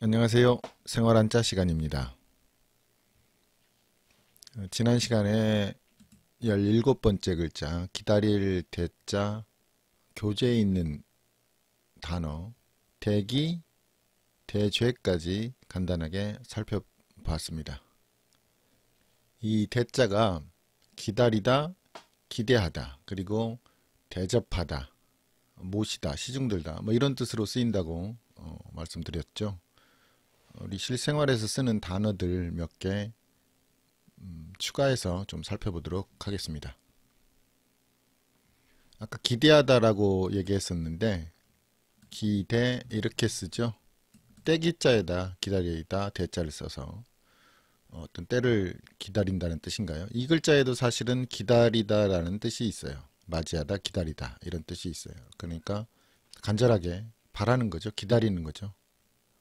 안녕하세요. 생활한자 시간입니다. 어, 지난 시간에 17번째 글자 기다릴 대자 교재에 있는 단어 대기, 대죄까지 간단하게 살펴봤습니다. 이 대자가 기다리다, 기대하다, 그리고 대접하다, 모시다, 시중들다 뭐 이런 뜻으로 쓰인다고 어, 말씀드렸죠. 우리 실생활에서 쓰는 단어들 몇개 음, 추가해서 좀 살펴보도록 하겠습니다. 아까 기대하다라고 얘기했었는데 기대 이렇게 쓰죠. 때기자에다 기다리다 대자를 써서 어, 어떤 때를 기다린다는 뜻인가요? 이 글자에도 사실은 기다리다라는 뜻이 있어요. 맞이하다, 기다리다 이런 뜻이 있어요. 그러니까 간절하게 바라는 거죠. 기다리는 거죠.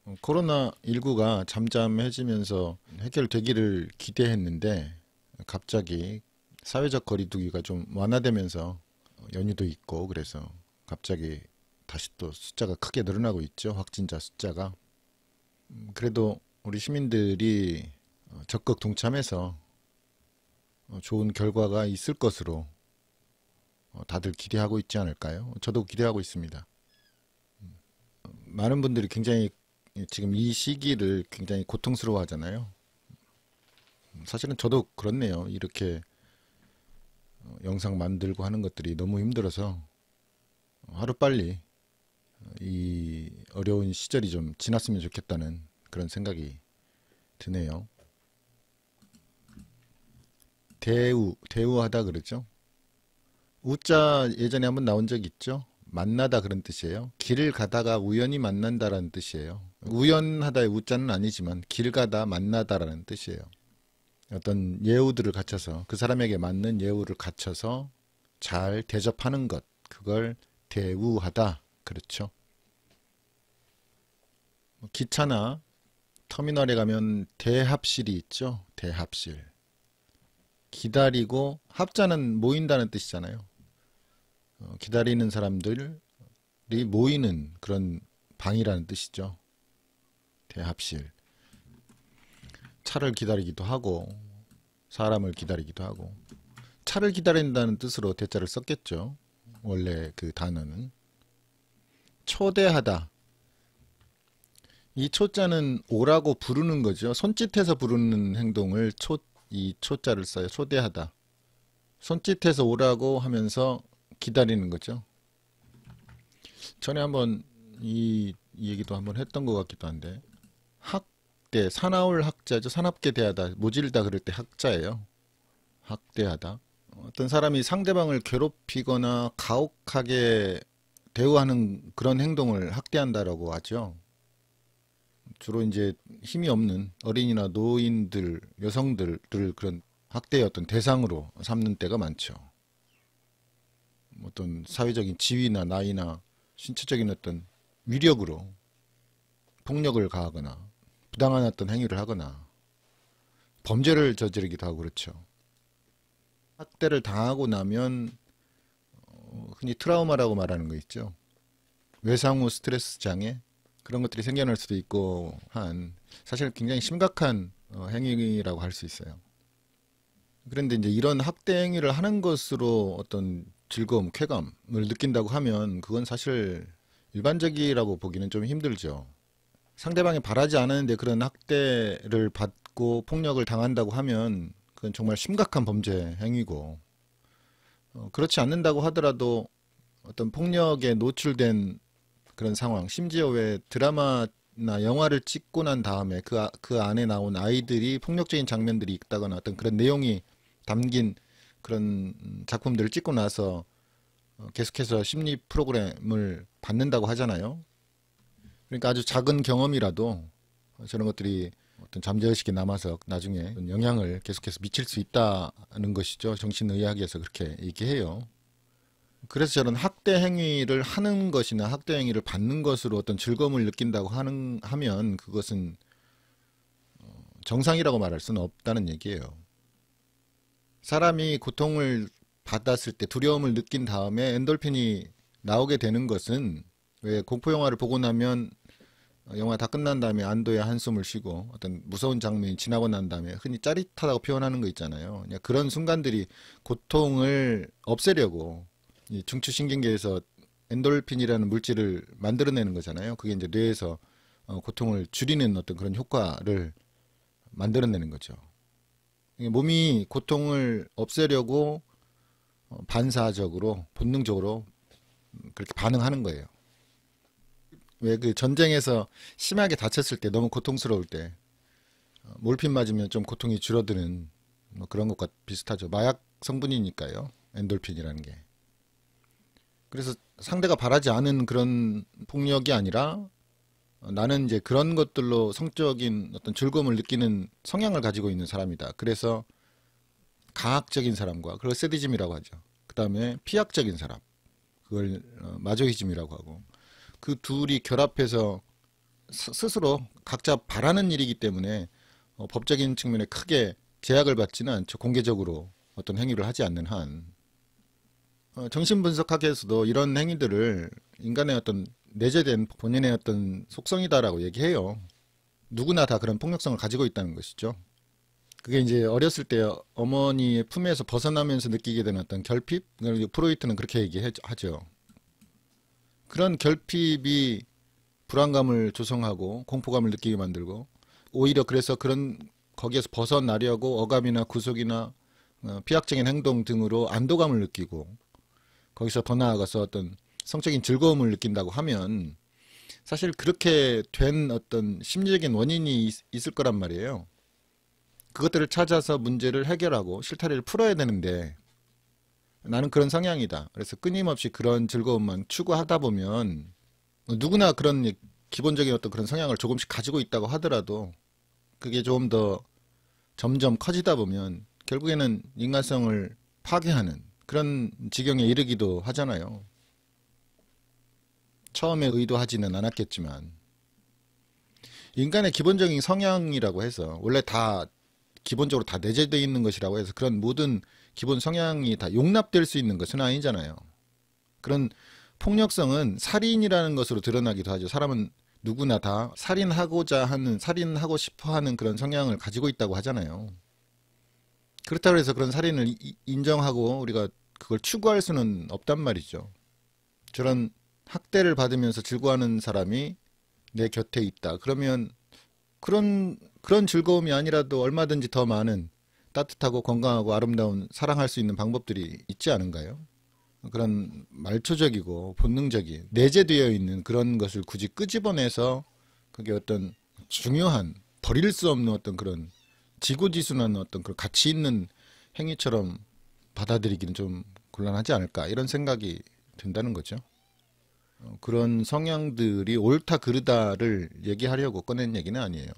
어, 코로나19가 잠잠해지면서 해결되기를 기대했는데 갑자기 사회적 거리두기가 좀 완화되면서 연휴도 있고 그래서 갑자기 다시 또 숫자가 크게 늘어나고 있죠. 확진자 숫자가. 음, 그래도 우리 시민들이 어, 적극 동참해서 어, 좋은 결과가 있을 것으로 다들 기대하고 있지 않을까요? 저도 기대하고 있습니다. 음, 많은 분들이 굉장히 예, 지금 이 시기를 굉장히 고통스러워 하잖아요. 음, 사실은 저도 그렇네요. 이렇게 어, 영상 만들고 하는 것들이 너무 힘들어서 어, 하루빨리 어, 이 어려운 시절이 좀 지났으면 좋겠다는 그런 생각이 드네요. 대우, 대우하다 그러죠. 우자 예전에 한번 나온 적 있죠? 만나다 그런 뜻이에요. 길을 가다가 우연히 만난다라는 뜻이에요. 우연하다의 우자는 아니지만 길 가다 만나다라는 뜻이에요. 어떤 예우들을 갖춰서 그 사람에게 맞는 예우를 갖춰서 잘 대접하는 것 그걸 대우하다 그렇죠. 뭐 기차나 터미널에 가면 대합실이 있죠. 대합실. 기다리고 합자는 모인다는 뜻이잖아요. 어, 기다리는 사람들이 모이는 그런 방이라는 뜻이죠. 대합실 예, 차를 기다리기도 하고 사람을 기다리기도 하고 차를 기다린다는 뜻으로 대자를 썼겠죠. 원래 그 단어는 초대하다 이 초자는 오라고 부르는 거죠. 손짓해서 부르는 행동을 초, 이 초자를 써요. 초대하다. 손짓해서 오라고 하면서 기다리는 거죠. 전에 한번 이 얘기도 한번 했던 것 같기도 한데 학대, 예, 사나울 학자죠. 산업계 대하다, 모질다 그럴 때 학자예요. 학대하다. 어떤 사람이 상대방을 괴롭히거나 가혹하게 대우하는 그런 행동을 학대한다라고 하죠. 주로 이제 힘이 없는 어린이나 노인들, 여성들을 그런 학대의 어떤 대상으로 삼는 때가 많죠. 어떤 사회적인 지위나 나이나 신체적인 어떤 위력으로 폭력을 가하거나 부당한 어떤 행위를 하거나 범죄를 저지르기도 하고 그렇죠. 학대를 당하고 나면 어, 흔히 트라우마라고 말하는 거 있죠. 외상 후 스트레스 장애 그런 것들이 생겨날 수도 있고 한 사실 굉장히 심각한 어, 행위라고 할 수 있어요. 그런데 이제 이런 학대 행위를 하는 것으로 어떤 즐거움, 쾌감을 느낀다고 하면 그건 사실 일반적이라고 보기는 좀 힘들죠. 상대방이 바라지 않았는데 그런 학대를 받고 폭력을 당한다고 하면 그건 정말 심각한 범죄 행위고 어, 그렇지 않는다고 하더라도 어떤 폭력에 노출된 그런 상황 심지어 왜 드라마나 영화를 찍고 난 다음에 그, 아, 그 안에 나온 아이들이 폭력적인 장면들이 있다거나 어떤 그런 내용이 담긴 그런 작품들을 찍고 나서 어, 계속해서 심리 프로그램을 받는다고 하잖아요. 그러니까 아주 작은 경험이라도 저런 것들이 어떤 잠재의식에 남아서 나중에 영향을 계속해서 미칠 수 있다는 것이죠. 정신의학에서 그렇게 얘기해요. 그래서 저런 학대 행위를 하는 것이나 학대 행위를 받는 것으로 어떤 즐거움을 느낀다고 하는 하면 그것은 어, 정상이라고 말할 수는 없다는 얘기예요. 사람이 고통을 받았을 때 두려움을 느낀 다음에 엔돌핀이 나오게 되는 것은 왜 공포 영화를 보고 나면 어, 영화 다 끝난 다음에 안도의 한숨을 쉬고 어떤 무서운 장면이 지나고 난 다음에 흔히 짜릿하다고 표현하는 거 있잖아요. 그냥 그런 순간들이 고통을 없애려고 이 중추신경계에서 엔돌핀이라는 물질을 만들어내는 거잖아요. 그게 이제 뇌에서 어, 고통을 줄이는 어떤 그런 효과를 만들어내는 거죠. 몸이 고통을 없애려고 어, 반사적으로 본능적으로 그렇게 반응하는 거예요. 왜그 전쟁에서 심하게 다쳤을 때 너무 고통스러울 때 어, 몰핀 맞으면 좀 고통이 줄어드는 뭐 그런 것과 비슷하죠. 마약 성분이니까요. 엔돌핀이라는 게. 그래서 상대가 바라지 않은 그런 폭력이 아니라 어, 나는 이제 그런 것들로 성적인 어떤 즐거움을 느끼는 성향을 가지고 있는 사람이다. 그래서 강학적인 사람과 그걸 세디즘이라고 하죠. 그 다음에 피학적인 사람. 그걸 어, 마조히즘이라고 하고 그 둘이 결합해서 스스로 각자 바라는 일이기 때문에 어, 법적인 측면에 크게 제약을 받지는 않죠. 공개적으로 어떤 행위를 하지 않는 한. 어, 정신분석학에서도 이런 행위들을 인간의 어떤 내재된 본인의 어떤 속성이다라고 얘기해요. 누구나 다 그런 폭력성을 가지고 있다는 것이죠. 그게 이제 어렸을 때 어머니의 품에서 벗어나면서 느끼게 되는 어떤 결핍? 프로이트는 그렇게 얘기하죠. 그런 결핍이 불안감을 조성하고 공포감을 느끼게 만들고 오히려 그래서 그런 거기에서 벗어나려고 억압이나 구속이나 어, 피학적인 행동 등으로 안도감을 느끼고 거기서 더 나아가서 어떤 성적인 즐거움을 느낀다고 하면 사실 그렇게 된 어떤 심리적인 원인이 있, 을 거란 말이에요. 그것들을 찾아서 문제를 해결하고 실타래를 풀어야 되는데 나는 그런 성향이다. 그래서 끊임없이 그런 즐거움만 추구하다 보면 누구나 그런 기본적인 어떤 그런 성향을 조금씩 가지고 있다고 하더라도 그게 좀 더 점점 커지다 보면 결국에는 인간성을 파괴하는 그런 지경에 이르기도 하잖아요. 처음에 의도하지는 않았겠지만 인간의 기본적인 성향이라고 해서 원래 다 기본적으로 다 내재되어 있는 것이라고 해서 그런 모든 기본 성향이 다 용납될 수 있는 것은 아니잖아요. 그런 폭력성은 살인이라는 것으로 드러나기도 하죠. 사람은 누구나 다 살인하고자 하는 살인하고 싶어 하는 그런 성향을 가지고 있다고 하잖아요. 그렇다고 해서 그런 살인을 인정하고 우리가 그걸 추구할 수는 없단 말이죠. 저런 학대를 받으면서 즐거워하는 사람이 내 곁에 있다. 그러면 그런 그런 즐거움이 아니라도 얼마든지 더 많은 따뜻하고 건강하고 아름다운 사랑할 수 있는 방법들이 있지 않은가요? 그런 말초적이고 본능적인 내재되어 있는 그런 것을 굳이 끄집어내서 그게 어떤 중요한 버릴 수 없는 어떤 그런 지구지순한 어떤 그런 가치 있는 행위처럼 받아들이기는 좀 곤란하지 않을까 이런 생각이 든다는 거죠. 어, 그런 성향들이 옳다 그르다를 얘기하려고 꺼낸 얘기는 아니에요.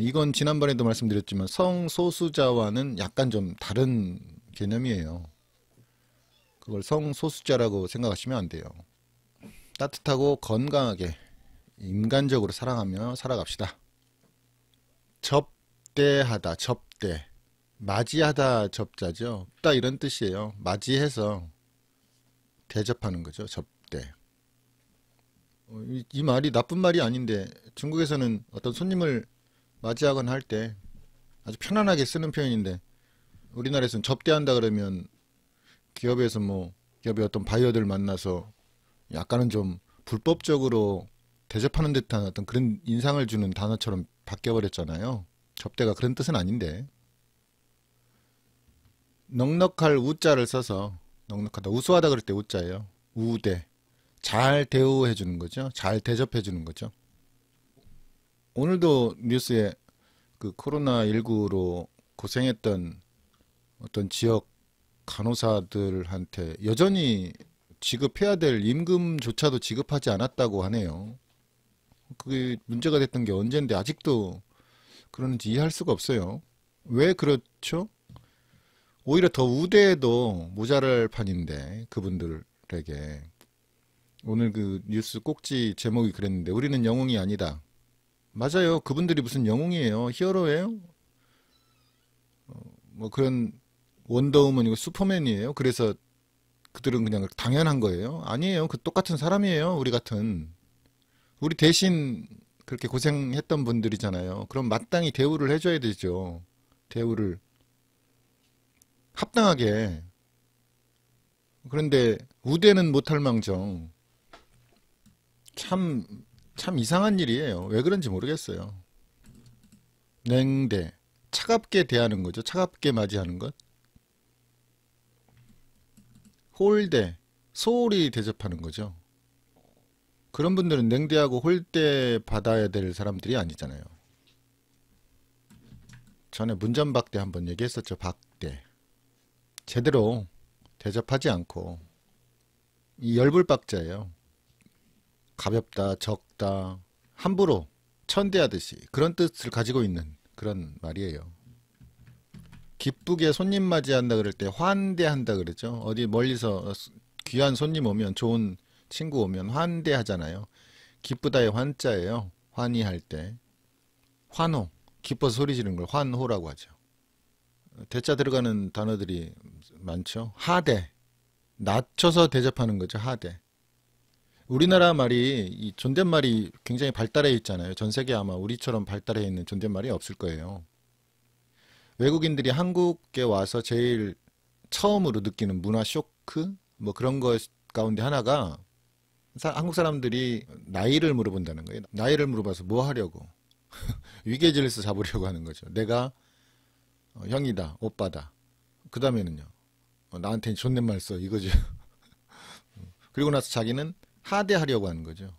이건 지난번에도 말씀드렸지만 성소수자와는 약간 좀 다른 개념이에요. 그걸 성소수자라고 생각하시면 안 돼요. 따뜻하고 건강하게 인간적으로 사랑하며 살아갑시다. 접대하다, 접대. 맞이하다 접자죠. 없다 이런 뜻이에요. 맞이해서 대접하는 거죠. 접대. 어, 이, 이 말이 나쁜 말이 아닌데 중국에서는 어떤 손님을 맞이하거나 할때 아주 편안하게 쓰는 표현인데 우리나라에서는 접대한다 그러면 기업에서 뭐 기업의 어떤 바이어들 만나서 약간은 좀 불법적으로 대접하는 듯한 어떤 그런 인상을 주는 단어처럼 바뀌어버렸잖아요. 접대가 그런 뜻은 아닌데 넉넉할 우자를 써서 넉넉하다 우수하다 그럴 때 우자예요. 우대 잘 대우해 주는 거죠. 잘 대접해 주는 거죠. 오늘도 뉴스에 그 코로나 19로 고생했던 어떤 지역 간호사들한테 여전히 지급해야 될 임금조차도 지급하지 않았다고 하네요. 그게 문제가 됐던 게 언젠데 아직도 그러는지 이해할 수가 없어요. 왜 그렇죠? 오히려 더 우대해도 모자랄 판인데 그분들에게 오늘 그 뉴스 꼭지 제목이 그랬는데 우리는 영웅이 아니다. 맞아요. 그분들이 무슨 영웅이에요. 히어로예요. 어, 뭐 그런 원더우먼이고 슈퍼맨이에요. 그래서 그들은 그냥 당연한 거예요. 아니에요. 그 똑같은 사람이에요. 우리 같은. 우리 대신 그렇게 고생했던 분들이잖아요. 그럼 마땅히 대우를 해줘야 되죠. 대우를. 합당하게. 그런데 우대는 못할 망정. 참참 이상한 일이에요. 왜 그런지 모르겠어요. 냉대. 차갑게 대하는 거죠. 차갑게 맞이하는 것. 홀대. 소홀히 대접하는 거죠. 그런 분들은 냉대하고 홀대 받아야 될 사람들이 아니잖아요. 전에 문전박대 한번 얘기했었죠. 박대. 제대로 대접하지 않고 이 열불박자예요. 가볍다, 적다, 함부로 천대하듯이 그런 뜻을 가지고 있는 그런 말이에요. 기쁘게 손님 맞이한다 그럴 때 환대한다 그랬죠. 어디 멀리서 귀한 손님 오면 좋은 친구 오면 환대하잖아요. 기쁘다의 환자예요. 환희할 때. 환호. 기뻐서 소리 지르는 걸 환호라고 하죠. 대자 들어가는 단어들이 많죠. 하대. 낮춰서 대접하는 거죠. 하대. 우리나라 말이 이 존댓말이 굉장히 발달해 있잖아요. 전 세계 아마 우리처럼 발달해 있는 존댓말이 없을 거예요. 외국인들이 한국에 와서 제일 처음으로 느끼는 문화 쇼크 뭐 그런 것 가운데 하나가 한국 사람들이 나이를 물어본다는 거예요. 나이를 물어봐서 뭐 하려고 위계질서 잡으려고 하는 거죠. 내가 어, 형이다, 오빠다. 그 다음에는요. 어, 나한테 존댓말 써 이거죠. 음. 그리고 나서 자기는 하대하려고 하는 거죠.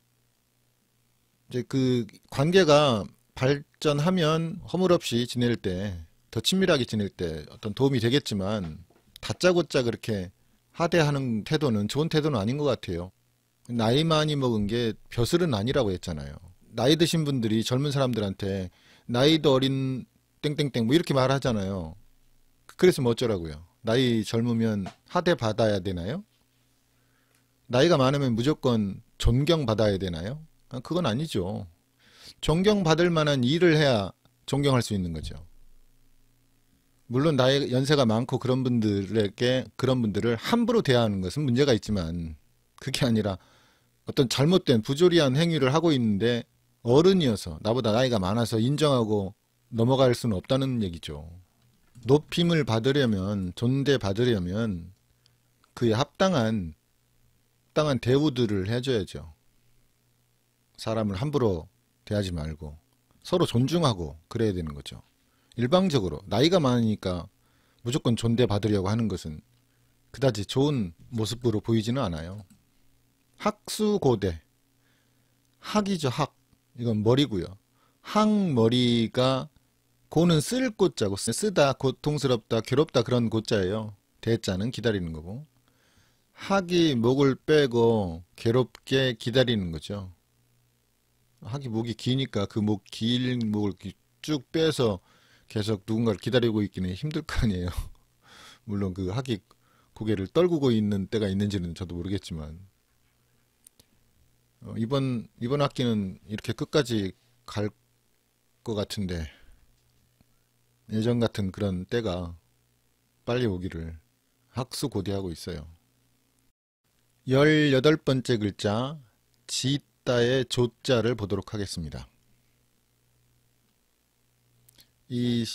이제 그 관계가 발전하면 허물없이 지낼 때 더 친밀하게 지낼 때 어떤 도움이 되겠지만 다짜고짜 그렇게 하대하는 태도는 좋은 태도는 아닌 것 같아요. 나이 많이 먹은 게 벼슬은 아니라고 했잖아요. 나이 드신 분들이 젊은 사람들한테 나이도 어린 땡땡땡 뭐 이렇게 말하잖아요. 그래서 뭐 어쩌라고요. 나이 젊으면 하대 받아야 되나요? 나이가 많으면 무조건 존경받아야 되나요? 아, 그건 아니죠. 존경받을 만한 일을 해야 존경할 수 있는 거죠. 물론 나이 연세가 많고 그런 분들에게 그런 분들을 함부로 대하는 것은 문제가 있지만 그게 아니라 어떤 잘못된 부조리한 행위를 하고 있는데 어른이어서 나보다 나이가 많아서 인정하고 넘어갈 수는 없다는 얘기죠. 높임을 받으려면 존대 받으려면 그에 합당한 적당한 대우들을 해줘야죠. 사람을 함부로 대하지 말고 서로 존중하고 그래야 되는 거죠. 일방적으로 나이가 많으니까 무조건 존대 받으려고 하는 것은 그다지 좋은 모습으로 보이지는 않아요. 학수고대 학이죠 학 이건 머리고요. 학머리가 고는 쓸고자고 쓰다 고통스럽다 괴롭다 그런 고자예요 대자는 기다리는 거고 학이 목을 빼고 괴롭게 기다리는 거죠. 학이 목이 기니까 그 목 길 목을 쭉 빼서 계속 누군가를 기다리고 있기는 힘들 거 아니에요. 물론 그 학이 고개를 떨구고 있는 때가 있는지는 저도 모르겠지만 어, 이번 이번 학기는 이렇게 끝까지 갈 것 같은데 예전 같은 그런 때가 빨리 오기를 학수고대하고 있어요. 열여덟 번째 글자 지따의 조자를 보도록 하겠습니다. 이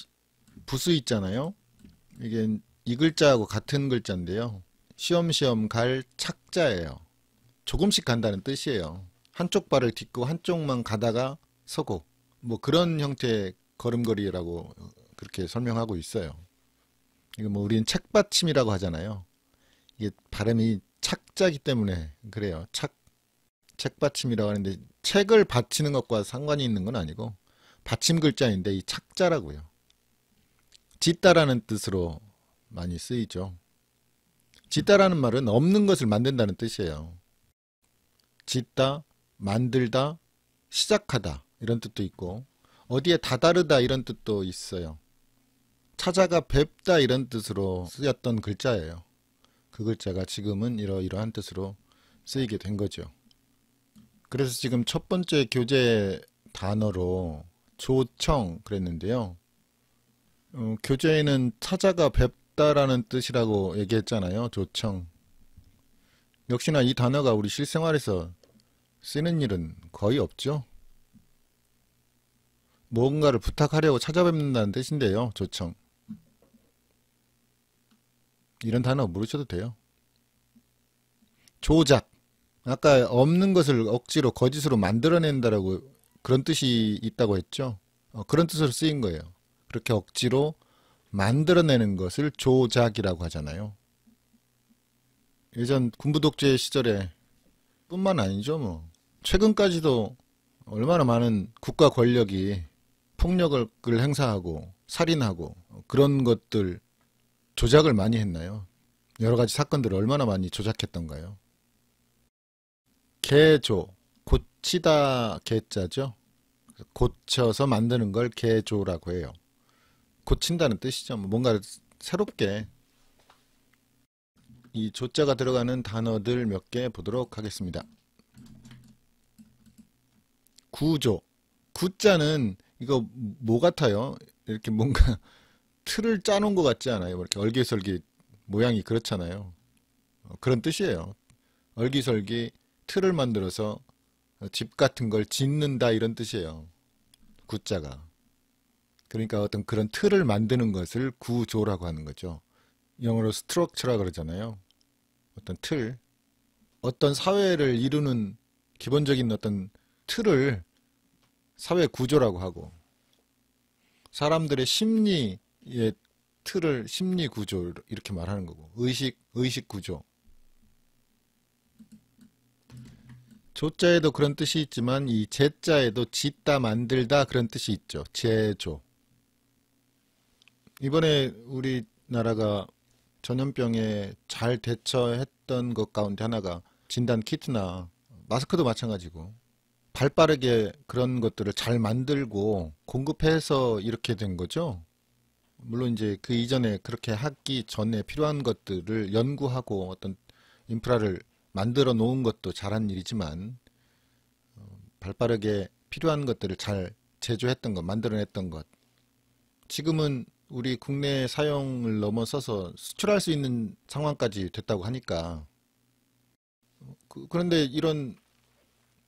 부수 있잖아요. 이게 이 글자하고 같은 글자인데요. 시험시험 갈 착자예요. 조금씩 간다는 뜻이에요. 한쪽 발을 딛고 한쪽만 가다가 서고 뭐 그런 형태의 걸음걸이라고 그렇게 설명하고 있어요. 이거 뭐 우리는 책받침이라고 하잖아요. 이게 발음이 착자기 때문에 그래요. 착 책받침이라고 하는데 책을 받치는 것과 상관이 있는 건 아니고 받침 글자인데 이 착자라고요. 짓다라는 뜻으로 많이 쓰이죠. 짓다라는 말은 없는 것을 만든다는 뜻이에요. 짓다, 만들다, 시작하다 이런 뜻도 있고 어디에 다다르다 이런 뜻도 있어요. 찾아가 뵙다 이런 뜻으로 쓰였던 글자예요. 그 글자가 지금은 이러이러한 뜻으로 쓰이게 된 거죠. 그래서 지금 첫 번째 교재 단어로 조청 그랬는데요. 어, 교재에는 찾아가 뵙다라는 뜻이라고 얘기했잖아요. 조청. 역시나 이 단어가 우리 실생활에서 쓰는 일은 거의 없죠. 무언가를 부탁하려고 찾아뵙는다는 뜻인데요. 조청. 이런 단어 모르셔도 돼요. 조작. 아까 없는 것을 억지로 거짓으로 만들어낸다라고 그런 뜻이 있다고 했죠. 어, 그런 뜻으로 쓰인 거예요. 그렇게 억지로 만들어내는 것을 조작이라고 하잖아요. 예전 군부독재 시절에 뿐만 아니죠 뭐 최근까지도 얼마나 많은 국가 권력이 폭력을 행사하고 살인하고 그런 것들 조작을 많이 했나요? 여러 가지 사건들을 얼마나 많이 조작했던가요? 개조, 고치다 개자죠. 고쳐서 만드는 걸 개조라고 해요. 고친다는 뜻이죠. 뭐 뭔가 새롭게 이 조자가 들어가는 단어들 몇 개 보도록 하겠습니다. 구조. 구자는 이거 뭐 같아요? 이렇게 뭔가 틀을 짜놓은 것 같지 않아요? 이렇게 얼기설기 모양이 그렇잖아요. 어, 그런 뜻이에요. 얼기설기 틀을 만들어서 집 같은 걸 짓는다 이런 뜻이에요. 구자가. 그러니까 어떤 그런 틀을 만드는 것을 구조라고 하는 거죠. 영어로 스트럭처라 그러잖아요. 어떤 틀. 어떤 사회를 이루는 기본적인 어떤 틀을 사회 구조라고 하고 사람들의 심리 예, 틀을 심리 구조 이렇게 말하는 거고 의식 의식 구조 조자에도 그런 뜻이 있지만 이 제자에도 짓다 만들다 그런 뜻이 있죠 제조 이번에 우리나라가 전염병에 잘 대처했던 것 가운데 하나가 진단 키트나 마스크도 마찬가지고 발빠르게 그런 것들을 잘 만들고 공급해서 이렇게 된 거죠 물론 이제 그 이전에 그렇게 하기 전에 필요한 것들을 연구하고 어떤 인프라를 만들어 놓은 것도 잘한 일이지만 어, 발빠르게 필요한 것들을 잘 제조했던 것, 만들어냈던 것. 지금은 우리 국내 사용을 넘어서서 수출할 수 있는 상황까지 됐다고 하니까 그, 그런데 이런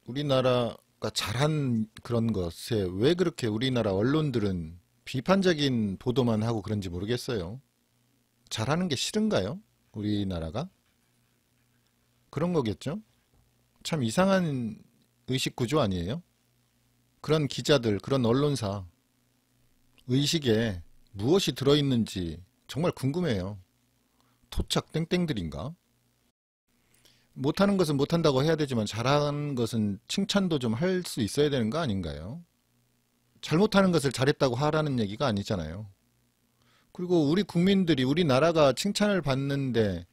우리나라가 잘한 그런 것에 왜 그렇게 우리나라 언론들은 비판적인 보도만 하고 그런지 모르겠어요. 잘하는 게 싫은가요? 우리나라가? 그런 거겠죠? 참 이상한 의식 구조 아니에요? 그런 기자들, 그런 언론사 의식에 무엇이 들어있는지 정말 궁금해요. 토착 땡땡들인가? 못하는 것은 못한다고 해야 되지만 잘하는 것은 칭찬도 좀 할 수 있어야 되는 거 아닌가요? 잘못하는 것을 잘했다고 하라는 얘기가 아니잖아요. 그리고 우리 국민들이 우리나라가 칭찬을 받는데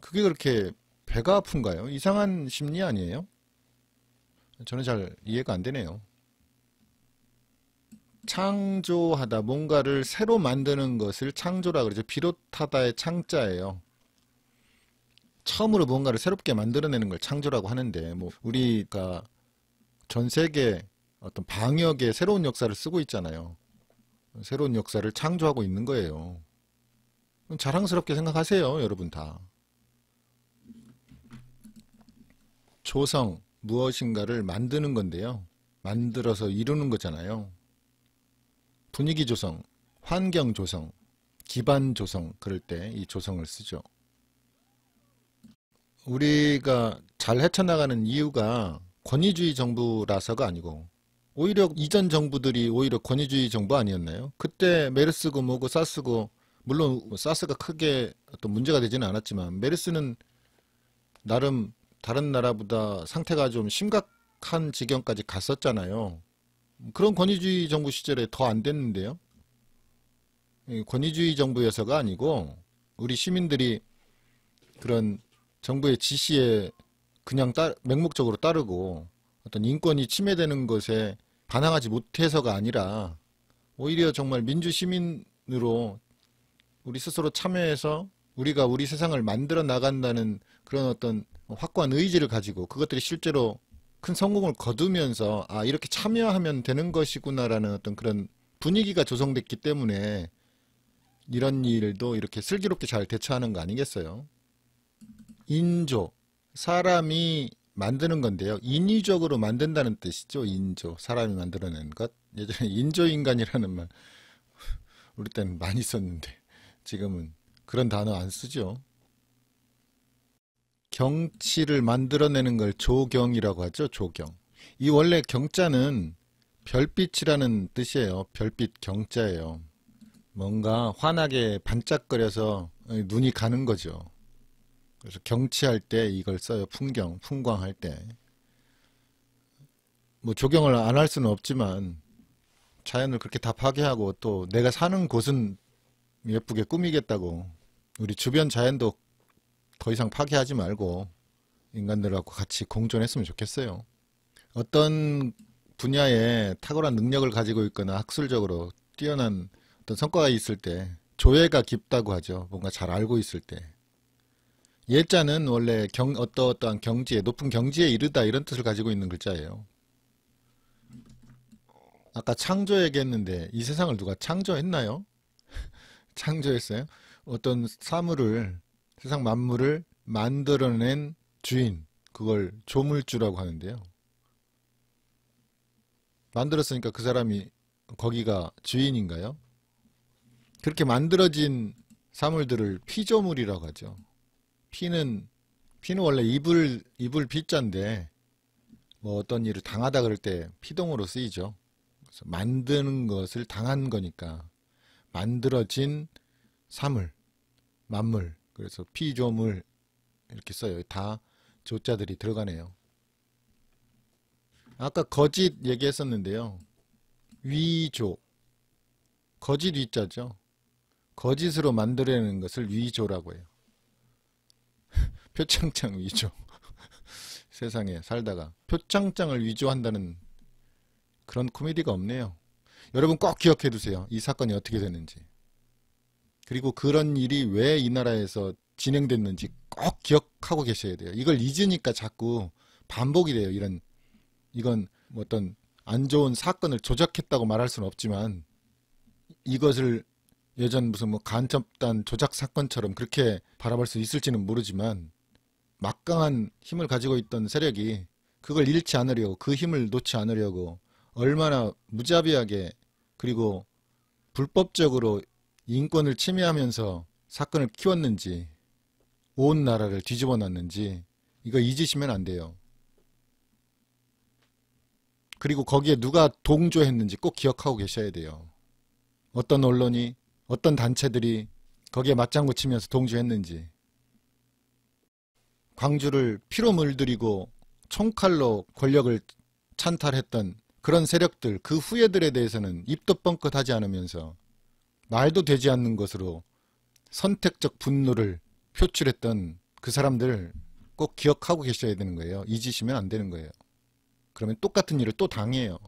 그게 그렇게 배가 아픈가요? 이상한 심리 아니에요? 저는 잘 이해가 안 되네요. 창조하다, 뭔가를 새로 만드는 것을 창조라 그러죠. 비롯하다의 창자예요. 처음으로 뭔가를 새롭게 만들어내는 걸 창조라고 하는데, 뭐, 우리가 전 세계 어떤 방역의 새로운 역사를 쓰고 있잖아요. 새로운 역사를 창조하고 있는 거예요. 자랑스럽게 생각하세요, 여러분 다. 조성, 무엇인가를 만드는 건데요. 만들어서 이루는 거잖아요. 분위기 조성, 환경 조성, 기반 조성 그럴 때 이 조성을 쓰죠. 우리가 잘 헤쳐나가는 이유가 권위주의 정부라서가 아니고 오히려 이전 정부들이 오히려 권위주의 정부 아니었나요? 그때 메르스고 뭐고 사스고 물론 사스가 크게 어떤 문제가 되지는 않았지만 메르스는 나름 다른 나라보다 상태가 좀 심각한 지경까지 갔었잖아요. 그런 권위주의 정부 시절에 더 안 됐는데요. 권위주의 정부에서가 아니고 우리 시민들이 그런 정부의 지시에 그냥 따, 맹목적으로 따르고 어떤 인권이 침해되는 것에 반항하지 못해서가 아니라 오히려 정말 민주 시민으로 우리 스스로 참여해서 우리가 우리 세상을 만들어 나간다는 그런 어떤 확고한 의지를 가지고 그것들이 실제로 큰 성공을 거두면서 아 이렇게 참여하면 되는 것이구나라는 어떤 그런 분위기가 조성됐기 때문에 이런 일도 이렇게 슬기롭게 잘 대처하는 거 아니겠어요? 인조 사람이 만드는 건데요. 인위적으로 만든다는 뜻이죠. 인조. 사람이 만들어낸 것. 예전에 인조인간이라는 말 우리 때는 많이 썼는데 지금은 그런 단어 안 쓰죠. 경치를 만들어내는 걸 조경이라고 하죠. 조경. 이 원래 경자는 별빛이라는 뜻이에요. 별빛 경자예요. 뭔가 환하게 반짝거려서 눈이 가는 거죠. 그래서 경치할 때 이걸 써요. 풍경, 풍광할 때. 뭐 조경을 안 할 수는 없지만 자연을 그렇게 다 파괴하고 또 내가 사는 곳은 예쁘게 꾸미겠다고 우리 주변 자연도 더 이상 파괴하지 말고 인간들하고 같이 공존했으면 좋겠어요. 어떤 분야에 탁월한 능력을 가지고 있거나 학술적으로 뛰어난 어떤 성과가 있을 때 조예가 깊다고 하죠. 뭔가 잘 알고 있을 때. 예자는 원래 경, 어떠어떠한 경지에 높은 경지에 이르다 이런 뜻을 가지고 있는 글자예요. 아까 창조 얘기했는데 이 세상을 누가 창조했나요? 창조했어요? 어떤 사물을 세상 만물을 만들어낸 주인 그걸 조물주라고 하는데요. 만들었으니까 그 사람이 거기가 주인인가요? 그렇게 만들어진 사물들을 피조물이라고 하죠. 피는 피는 원래 이불 이불 빗자인데뭐 어떤 일을 당하다 그럴 때 피동으로 쓰이죠. 그래서 만드는 것을 당한 거니까 만들어진 사물, 만물, 그래서 피조물 이렇게 써요. 다 조자들이 들어가네요. 아까 거짓 얘기했었는데요. 위조. 거짓 위자죠. 거짓으로 만들어내는 것을 위조라고 해요. 표창장 위조. 세상에 살다가 표창장을 위조한다는 그런 코미디가 없네요. 여러분 꼭 기억해 두세요. 이 사건이 어떻게 되는지. 그리고 그런 일이 왜 이 나라에서 진행됐는지 꼭 기억하고 계셔야 돼요. 이걸 잊으니까 자꾸 반복이 돼요. 이런 이건 뭐 어떤 안 좋은 사건을 조작했다고 말할 수는 없지만 이것을 예전 무슨 뭐 간첩단 조작 사건처럼 그렇게 바라볼 수 있을지는 모르지만 막강한 힘을 가지고 있던 세력이 그걸 잃지 않으려고 그 힘을 놓지 않으려고 얼마나 무자비하게 그리고 불법적으로 인권을 침해하면서 사건을 키웠는지 온 나라를 뒤집어 놨는지 이거 잊으시면 안 돼요. 그리고 거기에 누가 동조했는지 꼭 기억하고 계셔야 돼요. 어떤 언론이 어떤 단체들이 거기에 맞장구 치면서 동조했는지 광주를 피로 물들이고 총칼로 권력을 찬탈했던 그런 세력들 그 후예들에 대해서는 입도 뻥끗하지 않으면서 말도 되지 않는 것으로 선택적 분노를 표출했던 그 사람들을 꼭 기억하고 계셔야 되는 거예요. 잊으시면 안 되는 거예요. 그러면 똑같은 일을 또 당해요.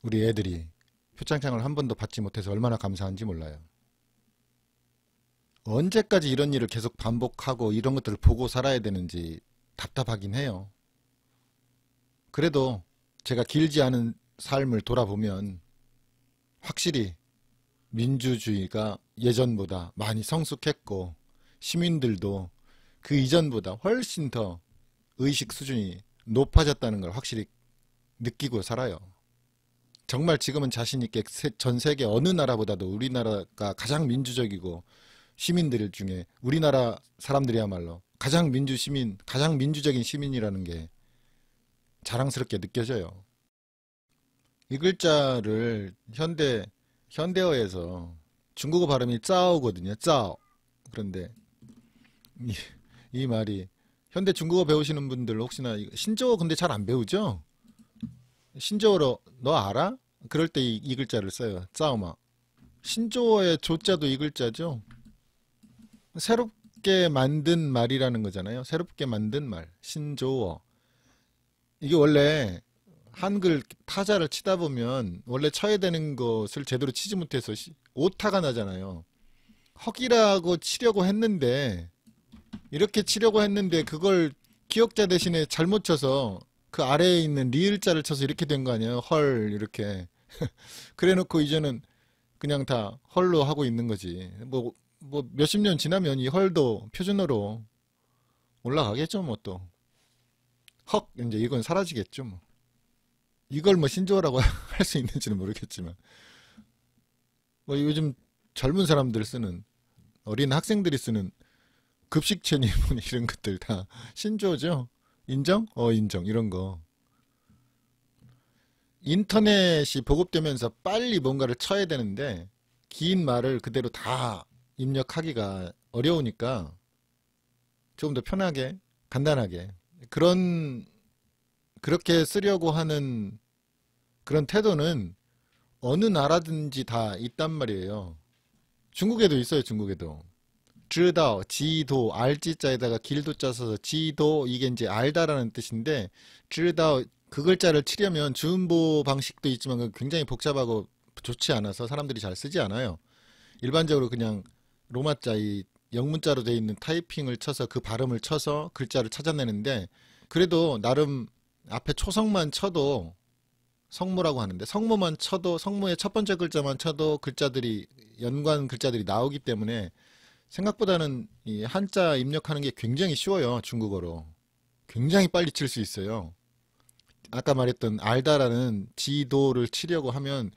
우리 애들이 표창장을 한 번도 받지 못해서 얼마나 감사한지 몰라요. 언제까지 이런 일을 계속 반복하고 이런 것들을 보고 살아야 되는지 답답하긴 해요. 그래도 제가 길지 않은 삶을 돌아보면 확실히 민주주의가 예전보다 많이 성숙했고 시민들도 그 이전보다 훨씬 더 의식 수준이 높아졌다는 걸 확실히 느끼고 살아요. 정말 지금은 자신있게 전 세계 어느 나라보다도 우리나라가 가장 민주적이고 시민들 중에 우리나라 사람들이야말로 가장 민주 시민, 가장 민주적인 시민이라는 게 자랑스럽게 느껴져요. 이 글자를 현대 현대어에서 중국어 발음이 짜오거든요. 짜오. 그런데 이, 이 말이 현대 중국어 배우시는 분들 혹시나 신조어 근데 잘 안 배우죠? 신조어로 너 알아? 그럴 때 이 글자를 써요. 짜오마. 신조어의 조자도 이 글자죠. 새롭게 만든 말이라는 거잖아요. 새롭게 만든 말, 신조어. 이게 원래 한글 타자를 치다 보면 원래 쳐야 되는 것을 제대로 치지 못해서 오타가 나잖아요. 헉이라고 치려고 했는데 이렇게 치려고 했는데 그걸 기억자 대신에 잘못 쳐서 그 아래에 있는 리을자를 쳐서 이렇게 된 거 아니에요? 헐 이렇게 그래놓고 이제는 그냥 다 헐로 하고 있는 거지. 뭐뭐 몇십 년 지나면 이 헐도 표준어로 올라가겠죠 뭐 또헉 이제 이건 사라지겠죠 뭐 이걸 뭐 신조어라고 할 수 있는지는 모르겠지만 뭐 요즘 젊은 사람들 쓰는 어린 학생들이 쓰는 급식체니 뭐 이런 것들 다 신조어죠 인정 어 인정 이런 거 인터넷이 보급되면서 빨리 뭔가를 쳐야 되는데 긴 말을 그대로 다 입력하기가 어려우니까 조금 더 편하게 간단하게 그런 그렇게 쓰려고 하는 그런 태도는 어느 나라든지 다 있단 말이에요. 중국에도 있어요. 중국에도. 쯔다 지도 알지자에다가 길도 짜서 지도 이게 이제 알다라는 뜻인데 쯔다 그 글자를 치려면 주음보 방식도 있지만 굉장히 복잡하고 좋지 않아서 사람들이 잘 쓰지 않아요. 일반적으로 그냥 로마자 이 영문자로 돼 있는 타이핑을 쳐서 그 발음을 쳐서 글자를 찾아내는데 그래도 나름 앞에 초성만 쳐도 성모라고 하는데 성모만 쳐도 성모의 첫 번째 글자만 쳐도 글자들이 연관 글자들이 나오기 때문에 생각보다는 이 한자 입력하는 게 굉장히 쉬워요 중국어로 굉장히 빨리 칠 수 있어요 아까 말했던 알다라는 지도를 치려고 하면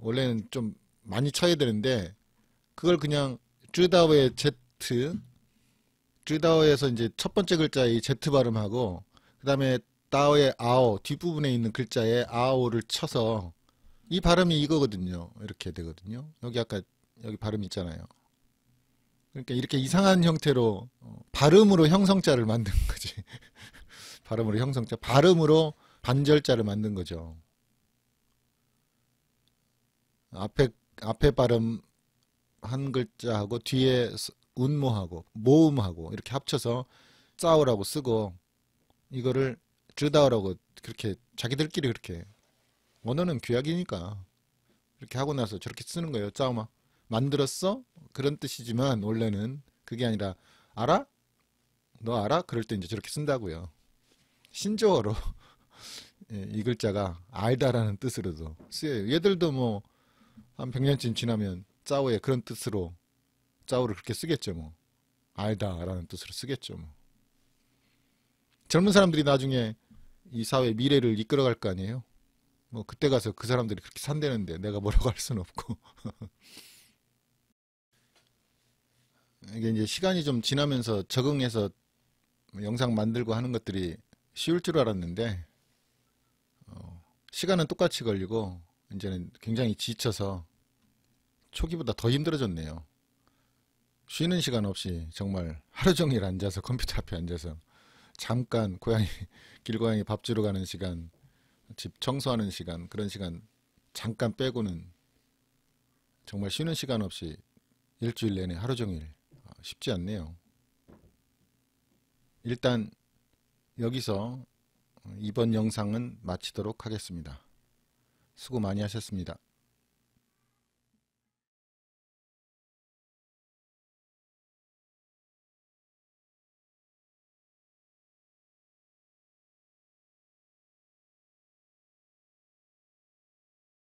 원래는 좀 많이 쳐야 되는데 그걸 그냥 쯔다오의 Z, 쯔다오에서 이제 첫 번째 글자의 Z 발음하고 그 다음에 따오의 아오 뒷부분에 있는 글자에 아오를 쳐서 이 발음이 이거거든요. 이렇게 되거든요. 여기 아까 여기 발음 있잖아요. 그러니까 이렇게 이상한 형태로 어, 발음으로 형성자를 만든 거지. 발음으로 형성자, 발음으로 반절자를 만든 거죠. 앞에 앞에 발음 한 글자하고 뒤에 운모하고 모음하고 이렇게 합쳐서 싸우라고 쓰고 이거를 쯔다오라고 그렇게 자기들끼리 그렇게 언어는 규약이니까 이렇게 하고 나서 저렇게 쓰는 거예요. 짜우마 만들었어? 그런 뜻이지만 원래는 그게 아니라 알아? 너 알아? 그럴 때 이제 저렇게 쓴다고요. 신조어로 예, 이 글자가 알다라는 뜻으로도 쓰여요. 얘들도 뭐 한 100년쯤 지나면 짜오의 그런 뜻으로 짜오를 그렇게 쓰겠죠 뭐 알다라는 뜻으로 쓰겠죠 뭐 젊은 사람들이 나중에 이 사회의 미래를 이끌어갈 거 아니에요 뭐 그때 가서 그 사람들이 그렇게 산대는데 내가 뭐라고 할 수는 없고 이게 이제 시간이 좀 지나면서 적응해서 영상 만들고 하는 것들이 쉬울 줄 알았는데 어, 시간은 똑같이 걸리고 이제는 굉장히 지쳐서 초기보다 더 힘들어졌네요. 쉬는 시간 없이 정말 하루 종일 앉아서 컴퓨터 앞에 앉아서 잠깐 고양이 길고양이 밥 주러 가는 시간, 집 청소하는 시간 그런 시간 잠깐 빼고는 정말 쉬는 시간 없이 일주일 내내 하루 종일 어, 쉽지 않네요. 일단 여기서 어, 이번 영상은 마치도록 하겠습니다. 수고 많이 하셨습니다.